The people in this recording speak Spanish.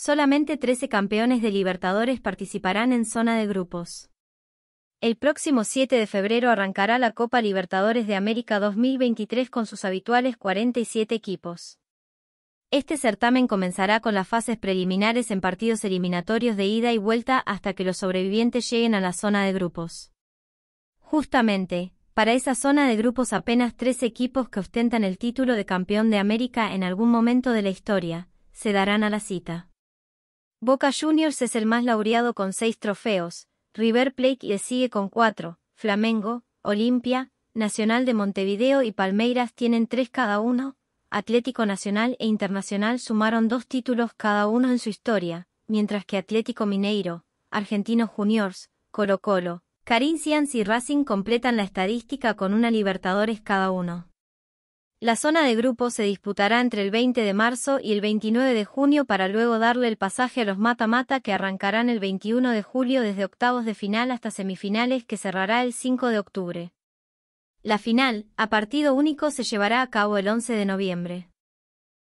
Solamente 13 campeones de Libertadores participarán en zona de grupos. El próximo 7 de febrero arrancará la Copa Libertadores de América 2023 con sus habituales 47 equipos. Este certamen comenzará con las fases preliminares en partidos eliminatorios de ida y vuelta hasta que los sobrevivientes lleguen a la zona de grupos. Justamente, para esa zona de grupos apenas tres equipos que ostentan el título de campeón de América en algún momento de la historia, se darán a la cita. Boca Juniors es el más laureado con seis trofeos, River Plate le sigue con cuatro, Flamengo, Olimpia, Nacional de Montevideo y Palmeiras tienen tres cada uno, Atlético Nacional e Internacional sumaron dos títulos cada uno en su historia, mientras que Atlético Mineiro, Argentinos Juniors, Colo Colo, Carincians y Racing completan la estadística con una Libertadores cada uno. La zona de grupo se disputará entre el 20 de marzo y el 29 de junio para luego darle el pasaje a los mata-mata que arrancarán el 21 de julio desde octavos de final hasta semifinales que cerrará el 5 de octubre. La final, a partido único, se llevará a cabo el 11 de noviembre.